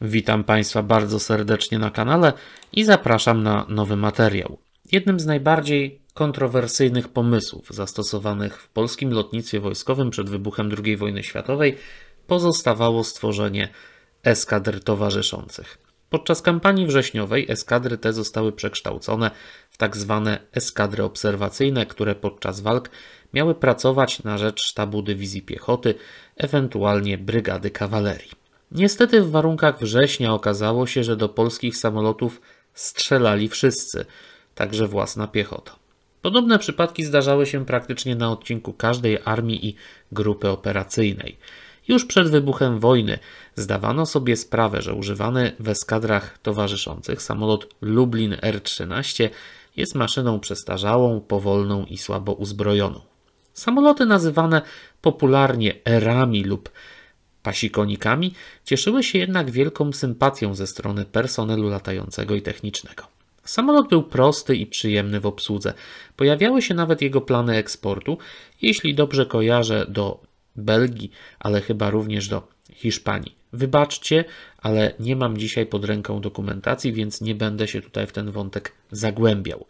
Witam Państwa bardzo serdecznie na kanale i zapraszam na nowy materiał. Jednym z najbardziej kontrowersyjnych pomysłów zastosowanych w polskim lotnictwie wojskowym przed wybuchem II wojny światowej pozostawało stworzenie eskadr towarzyszących. Podczas kampanii wrześniowej eskadry te zostały przekształcone w tak zwane eskadry obserwacyjne, które podczas walk miały pracować na rzecz sztabu dywizji piechoty, ewentualnie brygady kawalerii. Niestety w warunkach września okazało się, że do polskich samolotów strzelali wszyscy, także własna piechota. Podobne przypadki zdarzały się praktycznie na odcinku każdej armii i grupy operacyjnej. Już przed wybuchem wojny zdawano sobie sprawę, że używany w eskadrach towarzyszących samolot Lublin R-13 jest maszyną przestarzałą, powolną i słabo uzbrojoną. Samoloty nazywane popularnie erami lub pasikonikami cieszyły się jednak wielką sympatią ze strony personelu latającego i technicznego. Samolot był prosty i przyjemny w obsłudze. Pojawiały się nawet jego plany eksportu, jeśli dobrze kojarzę, do Belgii, ale chyba również do Hiszpanii. Wybaczcie, ale nie mam dzisiaj pod ręką dokumentacji, więc nie będę się tutaj w ten wątek zagłębiał.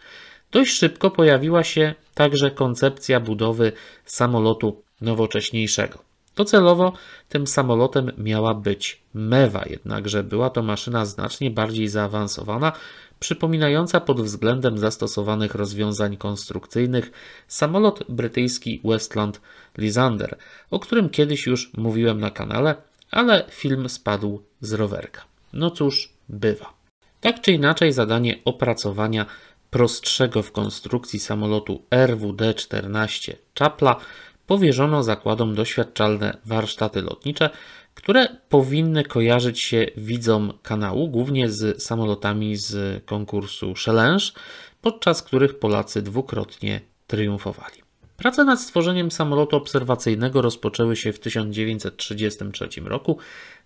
Dość szybko pojawiła się także koncepcja budowy samolotu nowocześniejszego. Docelowo tym samolotem miała być Mewa, jednakże była to maszyna znacznie bardziej zaawansowana, przypominająca pod względem zastosowanych rozwiązań konstrukcyjnych samolot brytyjski Westland Lysander, o którym kiedyś już mówiłem na kanale, ale film spadł z rowerka. No cóż, bywa. Tak czy inaczej, zadanie opracowania prostszego w konstrukcji samolotu RWD-14 Czapla powierzono zakładom doświadczalne warsztaty lotnicze, które powinny kojarzyć się widzom kanału, głównie z samolotami z konkursu Challenge, podczas których Polacy dwukrotnie triumfowali. Prace nad stworzeniem samolotu obserwacyjnego rozpoczęły się w 1933 roku,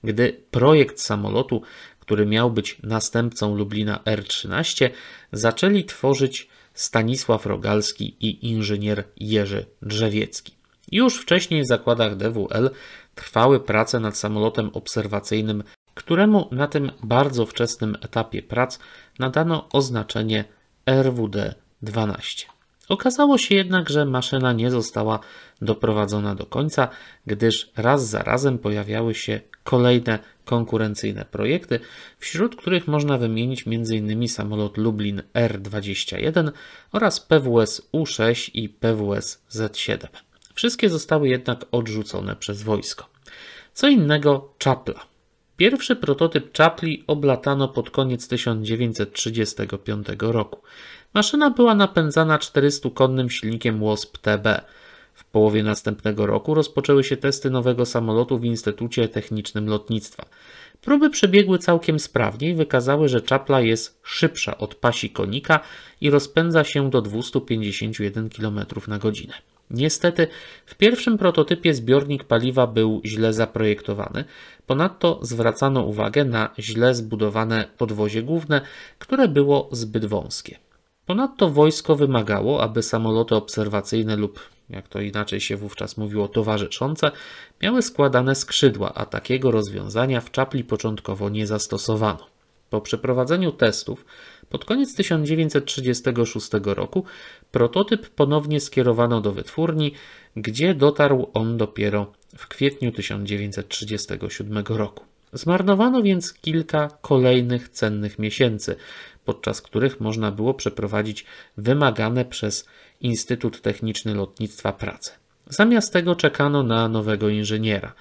gdy projekt samolotu, który miał być następcą Lublina R-13, zaczęli tworzyć Stanisław Rogalski i inżynier Jerzy Drzewiecki. Już wcześniej w zakładach DWL trwały prace nad samolotem obserwacyjnym, któremu na tym bardzo wczesnym etapie prac nadano oznaczenie RWD-12. Okazało się jednak, że maszyna nie została doprowadzona do końca, gdyż raz za razem pojawiały się kolejne konkurencyjne projekty, wśród których można wymienić m.in. samolot Lublin R-21 oraz PWS U-6 i PWS Z-7. Wszystkie zostały jednak odrzucone przez wojsko. Co innego czapla. Pierwszy prototyp czapli oblatano pod koniec 1935 roku. Maszyna była napędzana 400-konnym silnikiem WASP-TB. W połowie następnego roku rozpoczęły się testy nowego samolotu w Instytucie Technicznym Lotnictwa. Próby przebiegły całkiem sprawnie i wykazały, że czapla jest szybsza od pasi konika i rozpędza się do 251 km na godzinę. Niestety w pierwszym prototypie zbiornik paliwa był źle zaprojektowany. Ponadto zwracano uwagę na źle zbudowane podwozie główne, które było zbyt wąskie. Ponadto wojsko wymagało, aby samoloty obserwacyjne lub, jak to inaczej się wówczas mówiło, towarzyszące, miały składane skrzydła, a takiego rozwiązania w czapli początkowo nie zastosowano. Po przeprowadzeniu testów pod koniec 1936 roku prototyp ponownie skierowano do wytwórni, gdzie dotarł on dopiero w kwietniu 1937 roku. Zmarnowano więc kilka kolejnych cennych miesięcy, podczas których można było przeprowadzić wymagane przez Instytut Techniczny Lotnictwa prace. Zamiast tego czekano na nowego inżyniera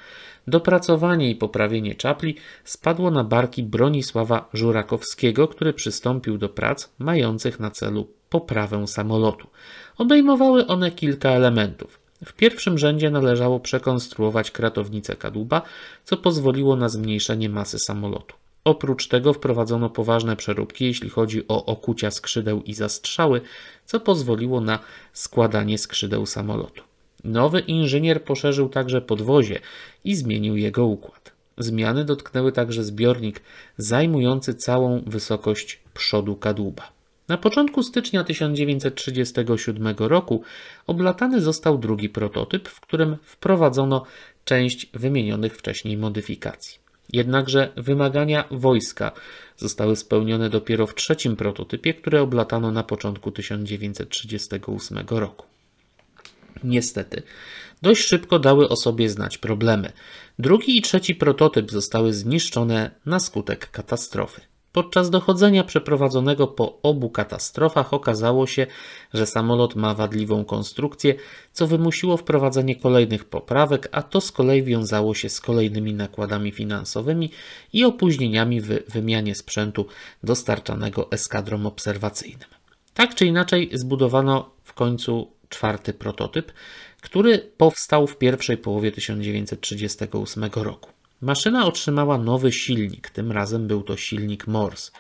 dopracowanie i poprawienie czapli spadło na barki Bronisława Żurakowskiego, który przystąpił do prac mających na celu poprawę samolotu. Obejmowały one kilka elementów. W pierwszym rzędzie należało przekonstruować kratownicę kadłuba, co pozwoliło na zmniejszenie masy samolotu. Oprócz tego wprowadzono poważne przeróbki, jeśli chodzi o okucia skrzydeł i zastrzały, co pozwoliło na składanie skrzydeł samolotu. Nowy inżynier poszerzył także podwozie i zmienił jego układ. Zmiany dotknęły także zbiornik zajmujący całą wysokość przodu kadłuba. Na początku stycznia 1937 roku oblatany został drugi prototyp, w którym wprowadzono część wymienionych wcześniej modyfikacji. Jednakże wymagania wojska zostały spełnione dopiero w trzecim prototypie, który oblatano na początku 1938 roku. Niestety, dość szybko dały o sobie znać problemy. Drugi i trzeci prototyp zostały zniszczone na skutek katastrofy. Podczas dochodzenia przeprowadzonego po obu katastrofach okazało się, że samolot ma wadliwą konstrukcję, co wymusiło wprowadzenie kolejnych poprawek, a to z kolei wiązało się z kolejnymi nakładami finansowymi i opóźnieniami w wymianie sprzętu dostarczanego eskadrom obserwacyjnym. Tak czy inaczej, zbudowano w końcu czwarty prototyp, który powstał w pierwszej połowie 1938 roku. Maszyna otrzymała nowy silnik, tym razem był to silnik Morse.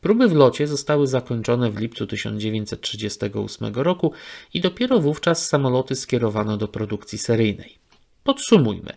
Próby w locie zostały zakończone w lipcu 1938 roku i dopiero wówczas samoloty skierowano do produkcji seryjnej. Podsumujmy.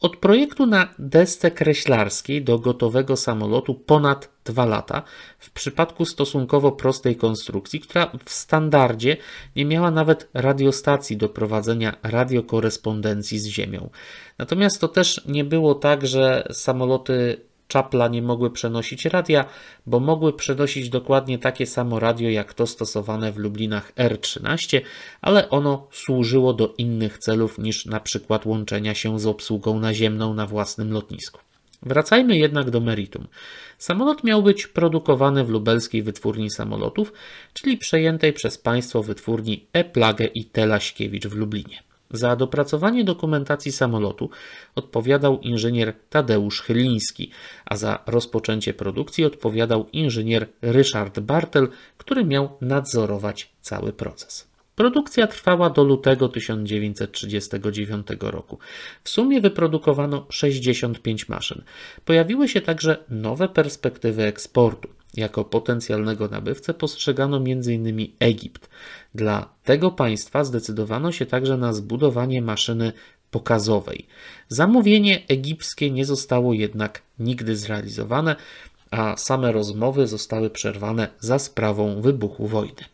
Od projektu na desce kreślarskiej do gotowego samolotu ponad dwa lata, w przypadku stosunkowo prostej konstrukcji, która w standardzie nie miała nawet radiostacji do prowadzenia radiokorespondencji z Ziemią. Natomiast to też nie było tak, że samoloty Czapla nie mogły przenosić radia, bo mogły przenosić dokładnie takie samo radio jak to stosowane w Lublinach R13, ale ono służyło do innych celów niż na przykład łączenia się z obsługą naziemną na własnym lotnisku. Wracajmy jednak do meritum. Samolot miał być produkowany w lubelskiej wytwórni samolotów, czyli przejętej przez państwo wytwórni E-Plage i Telaśkiewicz w Lublinie. Za dopracowanie dokumentacji samolotu odpowiadał inżynier Tadeusz Chyliński, a za rozpoczęcie produkcji odpowiadał inżynier Ryszard Bartel, który miał nadzorować cały proces. Produkcja trwała do lutego 1939 roku. W sumie wyprodukowano 65 maszyn. Pojawiły się także nowe perspektywy eksportu. Jako potencjalnego nabywcę postrzegano m.in. Egipt. Dla tego państwa zdecydowano się także na zbudowanie maszyny pokazowej. Zamówienie egipskie nie zostało jednak nigdy zrealizowane, a same rozmowy zostały przerwane za sprawą wybuchu wojny.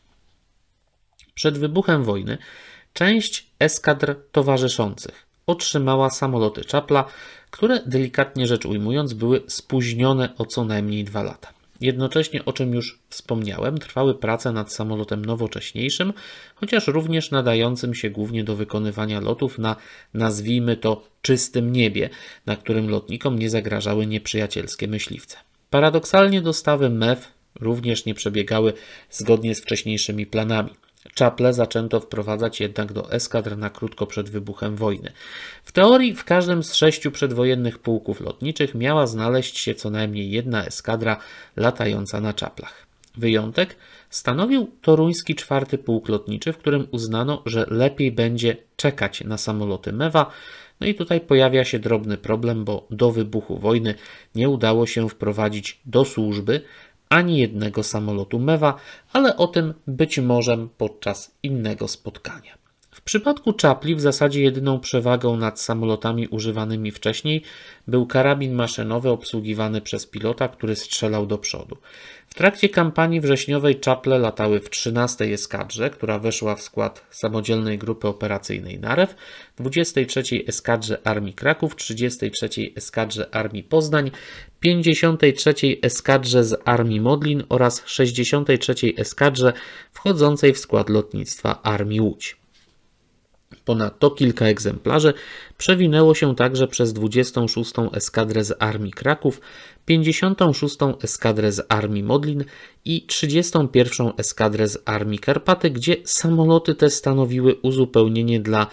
Przed wybuchem wojny część eskadr towarzyszących otrzymała samoloty Czapla, które delikatnie rzecz ujmując były spóźnione o co najmniej dwa lata. Jednocześnie, o czym już wspomniałem, trwały prace nad samolotem nowocześniejszym, chociaż również nadającym się głównie do wykonywania lotów na, nazwijmy to, czystym niebie, na którym lotnikom nie zagrażały nieprzyjacielskie myśliwce. Paradoksalnie dostawy MEF również nie przebiegały zgodnie z wcześniejszymi planami. Czaple zaczęto wprowadzać jednak do eskadr na krótko przed wybuchem wojny. W teorii w każdym z sześciu przedwojennych pułków lotniczych miała znaleźć się co najmniej jedna eskadra latająca na czaplach. Wyjątek stanowił toruński czwarty pułk lotniczy, w którym uznano, że lepiej będzie czekać na samoloty Mewa. No i tutaj pojawia się drobny problem, bo do wybuchu wojny nie udało się wprowadzić do służby ani jednego samolotu Mewa, ale o tym być może podczas innego spotkania. W przypadku czapli w zasadzie jedyną przewagą nad samolotami używanymi wcześniej był karabin maszynowy obsługiwany przez pilota, który strzelał do przodu. W trakcie kampanii wrześniowej czaple latały w 13 eskadrze, która weszła w skład samodzielnej grupy operacyjnej Narew, 23 eskadrze Armii Kraków, 33 eskadrze Armii Poznań, 53 eskadrze z Armii Modlin oraz 63 eskadrze wchodzącej w skład lotnictwa Armii Łódź. Ponadto kilka egzemplarzy przewinęło się także przez 26. Eskadrę z Armii Kraków, 56. Eskadrę z Armii Modlin i 31. Eskadrę z Armii Karpaty, gdzie samoloty te stanowiły uzupełnienie dla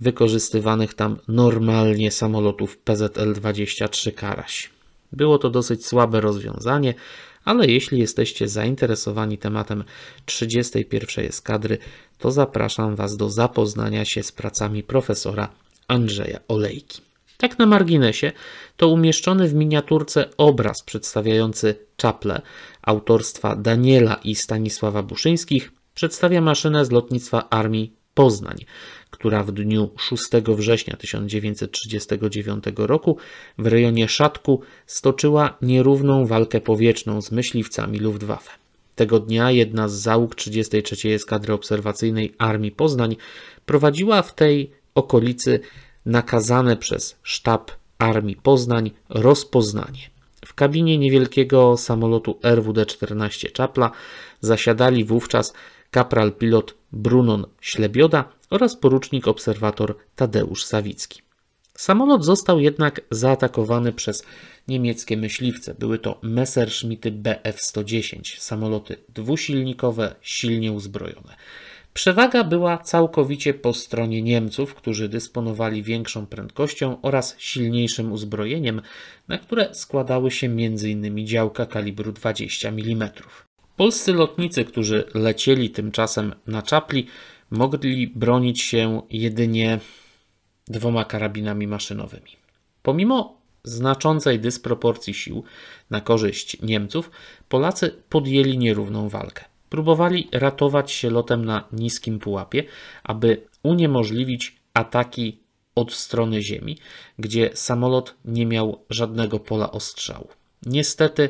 wykorzystywanych tam normalnie samolotów PZL-23 Karaś. Było to dosyć słabe rozwiązanie, ale jeśli jesteście zainteresowani tematem 31 eskadry, to zapraszam Was do zapoznania się z pracami profesora Andrzeja Olejki. Tak na marginesie, to umieszczony w miniaturce obraz przedstawiający czaple autorstwa Daniela i Stanisława Buszyńskich przedstawia maszynę z lotnictwa Armii Poznań, która w dniu 6 września 1939 roku w rejonie Szatku stoczyła nierówną walkę powietrzną z myśliwcami Luftwaffe. Tego dnia jedna z załóg 33 Eskadry Obserwacyjnej Armii Poznań prowadziła w tej okolicy nakazane przez sztab Armii Poznań rozpoznanie. W kabinie niewielkiego samolotu RWD-14 Czapla zasiadali wówczas kapral pilot Brunon Ślebioda oraz porucznik obserwator Tadeusz Sawicki. Samolot został jednak zaatakowany przez niemieckie myśliwce. Były to Messerschmitty Bf-110, samoloty dwusilnikowe, silnie uzbrojone. Przewaga była całkowicie po stronie Niemców, którzy dysponowali większą prędkością oraz silniejszym uzbrojeniem, na które składały się m.in. działka kalibru 20 mm. Polscy lotnicy, którzy lecieli tymczasem na czapli, mogli bronić się jedynie dwoma karabinami maszynowymi. Pomimo znaczącej dysproporcji sił na korzyść Niemców, Polacy podjęli nierówną walkę. Próbowali ratować się lotem na niskim pułapie, aby uniemożliwić ataki od strony ziemi, gdzie samolot nie miał żadnego pola ostrzału. Niestety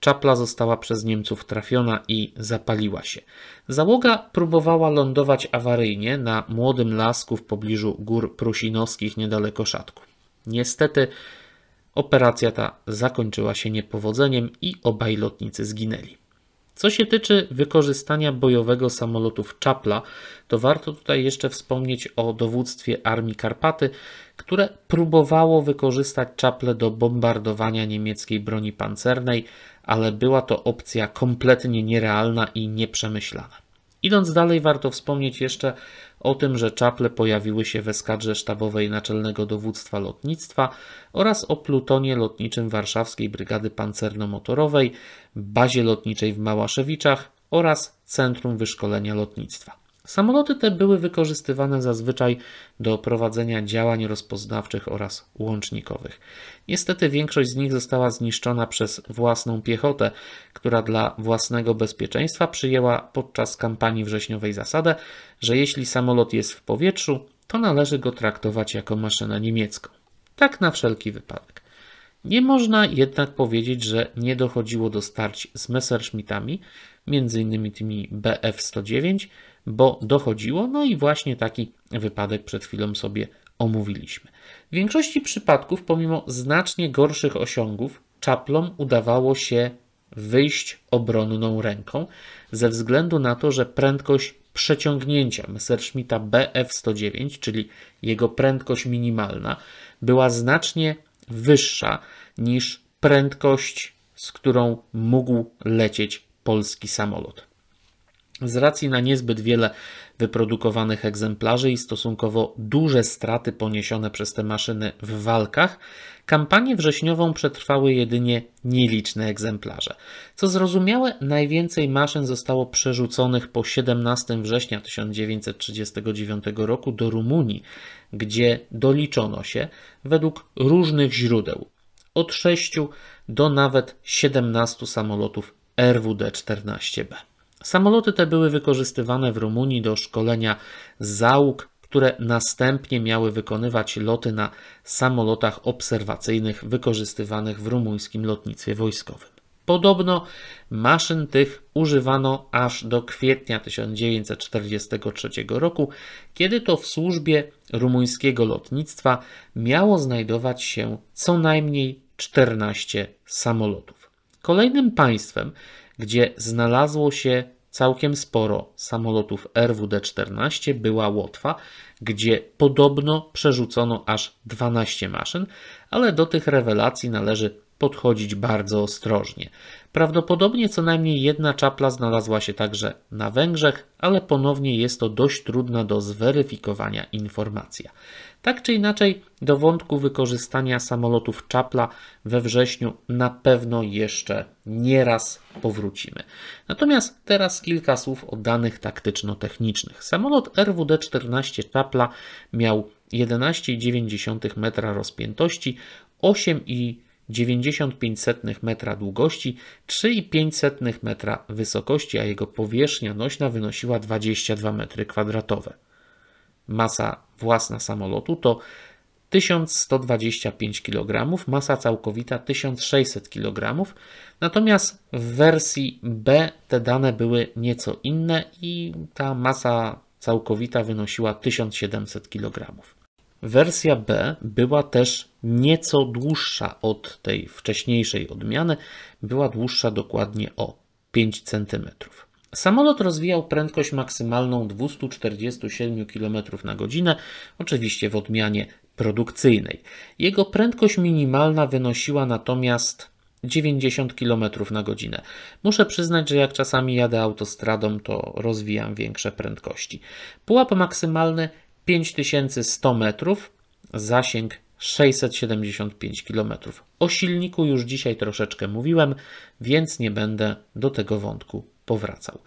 Czapla została przez Niemców trafiona i zapaliła się. Załoga próbowała lądować awaryjnie na młodym lasku w pobliżu gór prusinowskich niedaleko Szatku. Niestety operacja ta zakończyła się niepowodzeniem i obaj lotnicy zginęli. Co się tyczy wykorzystania bojowego samolotów Czapla, to warto tutaj jeszcze wspomnieć o dowództwie Armii Karpaty, które próbowało wykorzystać Czaple do bombardowania niemieckiej broni pancernej, ale była to opcja kompletnie nierealna i nieprzemyślana. Idąc dalej, warto wspomnieć jeszcze o tym, że czaple pojawiły się w eskadrze sztabowej Naczelnego Dowództwa Lotnictwa oraz o plutonie lotniczym Warszawskiej Brygady Pancerno-Motorowej, bazie lotniczej w Małaszewiczach oraz Centrum Wyszkolenia Lotnictwa. Samoloty te były wykorzystywane zazwyczaj do prowadzenia działań rozpoznawczych oraz łącznikowych. Niestety większość z nich została zniszczona przez własną piechotę, która dla własnego bezpieczeństwa przyjęła podczas kampanii wrześniowej zasadę, że jeśli samolot jest w powietrzu, to należy go traktować jako maszynę niemiecką. Tak na wszelki wypadek. Nie można jednak powiedzieć, że nie dochodziło do starć z Messerschmittami, m.in. tymi BF-109, bo dochodziło. No i właśnie taki wypadek przed chwilą sobie omówiliśmy. W większości przypadków, pomimo znacznie gorszych osiągów, czaplom udawało się wyjść obronną ręką ze względu na to, że prędkość przeciągnięcia Messerschmitta BF109, czyli jego prędkość minimalna, była znacznie wyższa niż prędkość, z którą mógł lecieć polski samolot. Z racji na niezbyt wiele wyprodukowanych egzemplarzy i stosunkowo duże straty poniesione przez te maszyny w walkach, kampanię wrześniową przetrwały jedynie nieliczne egzemplarze. Co zrozumiałe, najwięcej maszyn zostało przerzuconych po 17 września 1939 roku do Rumunii, gdzie doliczono się według różnych źródeł od 6 do nawet 17 samolotów RWD-14B. Samoloty te były wykorzystywane w Rumunii do szkolenia załóg, które następnie miały wykonywać loty na samolotach obserwacyjnych wykorzystywanych w rumuńskim lotnictwie wojskowym. Podobno maszyn tych używano aż do kwietnia 1943 roku, kiedy to w służbie rumuńskiego lotnictwa miało znajdować się co najmniej 14 samolotów. Kolejnym państwem, gdzie znalazło się całkiem sporo samolotów RWD-14, była Łotwa, gdzie podobno przerzucono aż 12 maszyn, ale do tych rewelacji należy podchodzić bardzo ostrożnie. Prawdopodobnie co najmniej jedna czapla znalazła się także na Węgrzech, ale ponownie jest to dość trudna do zweryfikowania informacja. Tak czy inaczej, do wątku wykorzystania samolotów czapla we wrześniu na pewno jeszcze nieraz powrócimy. Natomiast teraz kilka słów o danych taktyczno-technicznych. Samolot RWD-14 czapla miał 11,9 metra rozpiętości, i 95 metra długości, 3,5 metra wysokości, a jego powierzchnia nośna wynosiła 22 metry kwadratowe. Masa własna samolotu to 1125 kg, masa całkowita 1600 kg, natomiast w wersji B te dane były nieco inne i ta masa całkowita wynosiła 1700 kg. Wersja B była też nieco dłuższa od tej wcześniejszej odmiany, była dłuższa dokładnie o 5 cm. Samolot rozwijał prędkość maksymalną 247 km na godzinę, oczywiście w odmianie produkcyjnej. Jego prędkość minimalna wynosiła natomiast 90 km na godzinę. Muszę przyznać, że jak czasami jadę autostradą, to rozwijam większe prędkości. Pułap maksymalny 5100 metrów, zasięg 675 km. O silniku już dzisiaj troszeczkę mówiłem, więc nie będę do tego wątku powracał.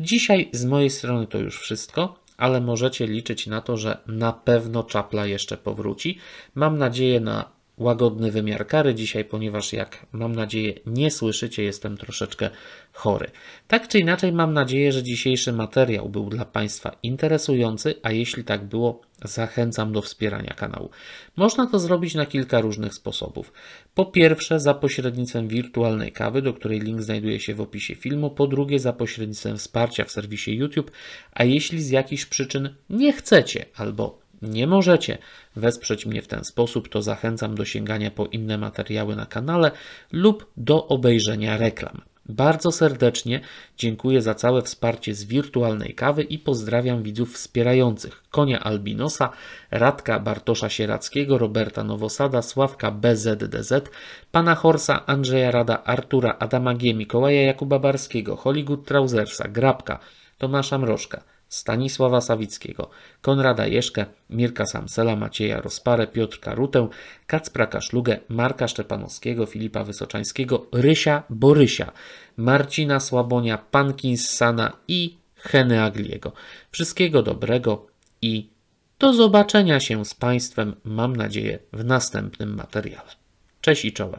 Dzisiaj z mojej strony to już wszystko, ale możecie liczyć na to, że na pewno czapla jeszcze powróci. Mam nadzieję na łagodny wymiar kary dzisiaj, ponieważ jak mam nadzieję nie słyszycie, jestem troszeczkę chory. Tak czy inaczej, mam nadzieję, że dzisiejszy materiał był dla Państwa interesujący, a jeśli tak było, zachęcam do wspierania kanału. Można to zrobić na kilka różnych sposobów. Po pierwsze, za pośrednictwem wirtualnej kawy, do której link znajduje się w opisie filmu. Po drugie, za pośrednictwem wsparcia w serwisie YouTube. A jeśli z jakichś przyczyn nie chcecie albo nie możecie wesprzeć mnie w ten sposób, to zachęcam do sięgania po inne materiały na kanale lub do obejrzenia reklam. Bardzo serdecznie dziękuję za całe wsparcie z wirtualnej kawy i pozdrawiam widzów wspierających Konia Albinosa, Radka Bartosza Sierackiego, Roberta Nowosada, Sławka BZDZ, Pana Horsa, Andrzeja Rada, Artura Adama G, Mikołaja Jakuba Barskiego, Hollywood Trausersa, Grabka, Tomasza Mrożka, Stanisława Sawickiego, Konrada Jeszkę, Mirka Samsela, Macieja Rozparę, Piotrka Rutę, Kacpra Kaszlugę, Marka Szczepanowskiego, Filipa Wysoczańskiego, Rysia Borysia, Marcina Słabonia, Pankinsana i Heny Agliego. Wszystkiego dobrego i do zobaczenia się z Państwem, mam nadzieję, w następnym materiale. Cześć i czołem.